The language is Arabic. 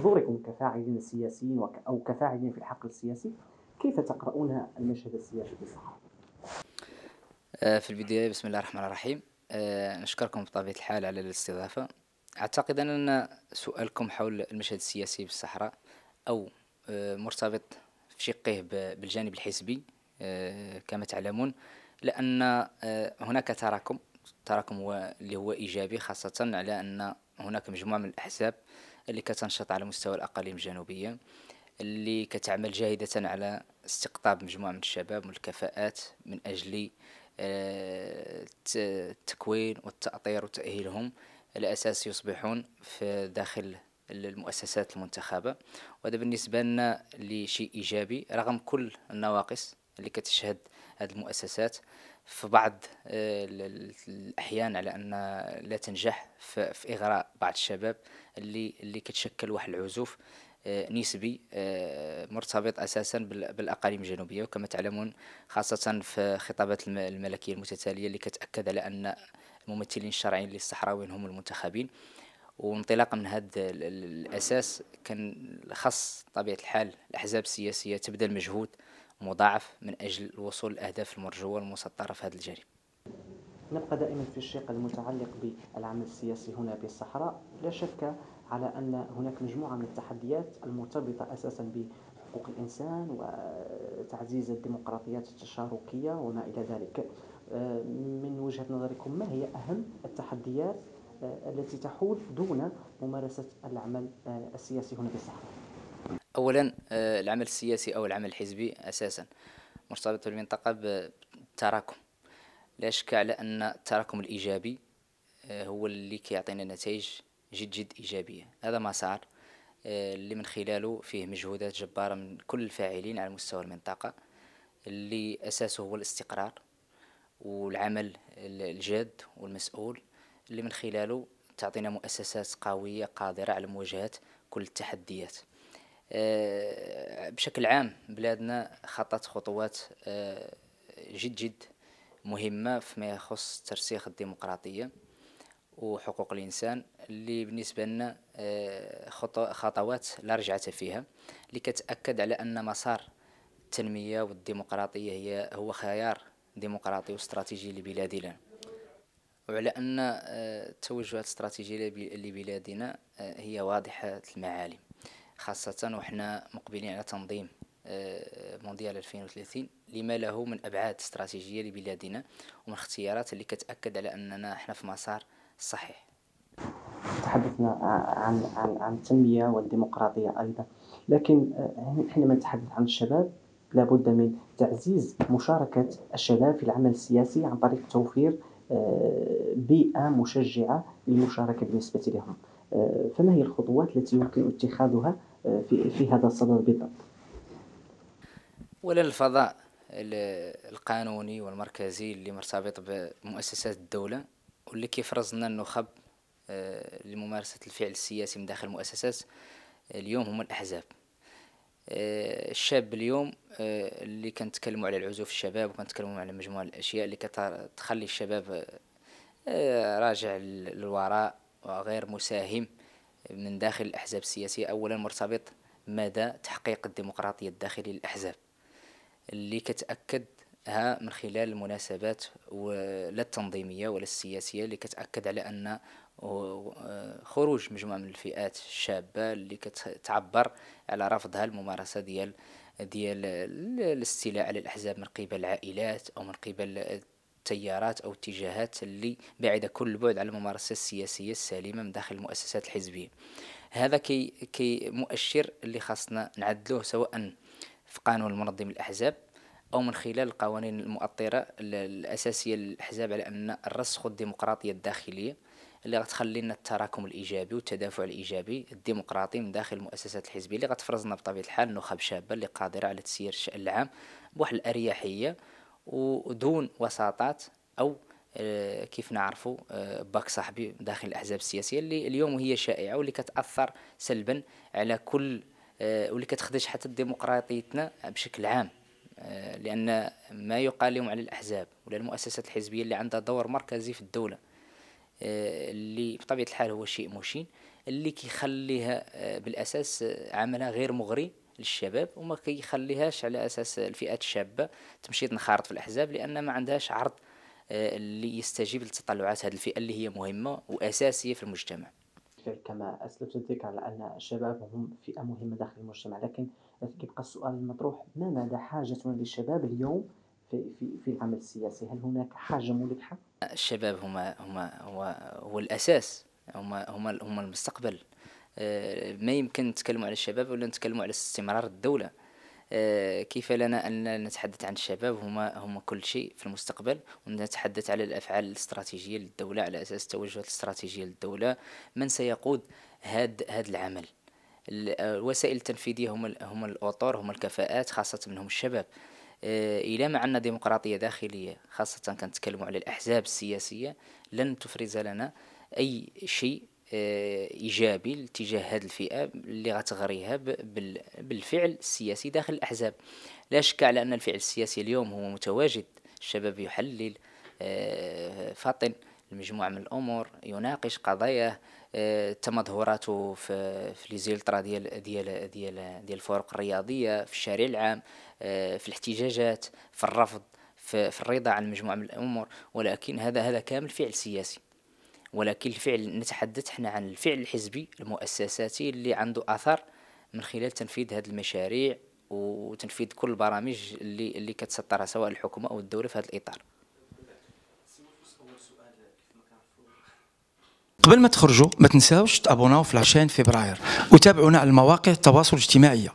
منظوركم كفاعلين سياسيين أو كفاعلين في الحقل السياسي كيف تقرؤون المشهد السياسي في الصحراء؟ آه، في البداية بسم الله الرحمن الرحيم آه، نشكركم بطبيعة الحال على الاستضافة أعتقد أن سؤالكم حول المشهد السياسي في الصحراء أو آه، مرتبط في شقه بالجانب الحزبي كما تعلمون لأن هناك تراكم تراكم اللي هو إيجابي خاصة على أن هناك مجموعة من الأحزاب اللي كتنشط على مستوى الأقاليم الجنوبية اللي كتعمل جاهدة على استقطاب مجموعة من الشباب والكفاءات من أجل آه، التكوين والتأطير وتأهيلهم على أساس يصبحون في داخل المؤسسات المنتخبة وهذا بالنسبة لنا لشيء إيجابي رغم كل النواقص اللي كتشهد هذه المؤسسات في بعض آه، الاحيان على ان لا تنجح في اغراء بعض الشباب اللي اللي كتشكل واحد العزوف آه، نسبي آه، مرتبط اساسا بالاقاليم الجنوبيه وكما تعلمون خاصه في خطابات الملكيه المتتاليه اللي كتاكد على ان الممثلين الشرعيين للصحراويين هم المنتخبين وانطلاقا من هذا الاساس كان خص طبيعه الحال الاحزاب السياسيه تبذل مجهود مضاعف من أجل الوصول للأهداف المرجوة المسطرة في هذا الجانب نبقى دائما في الشق المتعلق بالعمل السياسي هنا بالصحراء لا شك على أن هناك مجموعة من التحديات المرتبطة أساسا بحقوق الإنسان وتعزيز الديمقراطيات التشاركية وما إلى ذلك من وجهة نظركم ما هي أهم التحديات التي تحول دون ممارسة العمل السياسي هنا في الصحراء اولا آه، العمل السياسي او العمل الحزبي اساسا مرتبط بالمنطقه بالتراكم لا شك على ان التراكم الايجابي آه، هو اللي كيعطينا نتائج جد جد ايجابيه هذا مسار آه، اللي من خلاله فيه مجهودات جباره من كل الفاعلين على مستوى المنطقه اللي اساسه هو الاستقرار والعمل الجاد والمسؤول اللي من خلاله تعطينا مؤسسات قويه قادره على مواجهه كل التحديات آه، بشكل عام بلادنا خطت خطوات آه، جد جد مهمة فيما يخص ترسيخ الديمقراطية وحقوق الإنسان اللي بالنسبة لنا آه، خطوات لا رجعة فيها اللي كتأكد على أن مسار التنمية والديمقراطية هي هو خيار ديمقراطي واستراتيجي لبلادنا وعلى أن التوجهات الاستراتيجية لبلادنا هي واضحة المعالم خاصة وحنا مقبلين على تنظيم آه، مونديال 2030 لما له من أبعاد استراتيجية لبلادنا ومن اختيارات اللي كتأكد على أننا احنا في مسار صحيح تحدثنا عن عن عن التنمية والديمقراطية أيضا لكن آه، حينما نتحدث عن الشباب لابد من تعزيز مشاركة الشباب في العمل السياسي عن طريق توفير آه، بيئة مشجعة للمشاركة بالنسبة لهم فما هي الخطوات التي يمكن اتخاذها في, في هذا الصدد بالضبط وللفضاء الفضاء القانوني والمركزي اللي مرتبط بمؤسسات الدولة واللي كيفرز لنا النخب آه، لممارسة الفعل السياسي من داخل المؤسسات اليوم هما الأحزاب آه، الشاب اليوم آه، اللي كنتكلموا على العزوف الشباب وكنتكلموا على مجموعة الأشياء اللي كتخلي الشباب راجع للوراء وغير مساهم من داخل الأحزاب السياسية أولا مرتبط مدى تحقيق الديمقراطية الداخلية للأحزاب اللي كتأكدها من خلال المناسبات لا التنظيمية ولا السياسية اللي كتأكد على أن آه، خروج مجموعة من الفئات الشابة اللي كتعبر على رفضها الممارسة ديال ديال الاستيلاء على الأحزاب من قبل العائلات أو من قبل التيارات أو اتجاهات اللي بعيدة كل البعد عن الممارسة السياسية السليمة من داخل المؤسسات الحزبية هذا كي, كي مؤشر اللي خاصنا نعدلوه سواء في قانون المنظم الأحزاب أو من خلال القوانين المؤطرة الأساسية للأحزاب على أن الرسخ الديمقراطية الداخلية اللي غتخلي لنا التراكم الايجابي والتدافع الايجابي الديمقراطي من داخل المؤسسات الحزبيه اللي غتفرزنا بطبيعه الحال نخب شابه اللي قادره على تسيير الشان العام بواحد الاريحيه ودون وساطات او آه، كيف نعرفوا آه، باك صاحبي داخل الاحزاب السياسيه اللي اليوم هي شائعه واللي كتاثر سلبا على كل آه، واللي كتخدش حتى ديمقراطيتنا بشكل عام لان ما يقال اليوم على الاحزاب ولا المؤسسات الحزبيه اللي عندها دور مركزي في الدوله اللي بطبيعه الحال هو شيء مشين اللي كيخليها بالاساس عملها غير مغري للشباب وما كيخليهاش على اساس الفئات الشابه تمشي تنخرط في الاحزاب لان ما عندهاش عرض آه، اللي يستجيب لتطلعات هذه الفئه اللي هي مهمه واساسيه في المجتمع كما اسلفت الذكر على ان الشباب هم فئه مهمه داخل المجتمع لكن يبقى السؤال المطروح ما مدى حاجتنا للشباب اليوم في في في العمل السياسي هل هناك حاجه ملحه الشباب هما هما هو, هو الاساس هما هما هما المستقبل آه، ما يمكن نتكلموا على الشباب ولا نتكلموا على استمرار الدوله آه، كيف لنا ان نتحدث عن الشباب هما هما كل شيء في المستقبل ونتحدث على الافعال الاستراتيجيه للدوله على اساس التوجهات الاستراتيجيه للدوله من سيقود هذا هذا العمل الوسائل آه، التنفيذيه هما هما الاطر هما الكفاءات خاصه منهم الشباب الى ما عندنا ديمقراطيه داخليه خاصه كنتكلموا على الاحزاب السياسيه لن تفرز لنا اي شيء آه، ايجابي تجاه هذه الفئه اللي غتغريها بالفعل السياسي داخل الاحزاب لا شك على ان الفعل السياسي اليوم هو متواجد الشباب يحلل آه، فاطن المجموعة من الأمور يناقش قضايا آه، تمظهراته في في ليزيلترا ديال ديال ديال ديال الفرق الرياضية في الشارع العام في الاحتجاجات في الرفض في الرضا عن مجموعة من الأمور ولكن هذا هذا كامل فعل سياسي ولكن الفعل نتحدث احنا عن الفعل الحزبي المؤسساتي اللي عنده اثر من خلال تنفيذ هذه المشاريع وتنفيذ كل البرامج اللي اللي كتسطرها سواء الحكومه او الدوله في هذا الاطار قبل ما تخرجوا ما تنساوش تابوناو في لاشين فبراير وتابعونا على المواقع التواصل الاجتماعي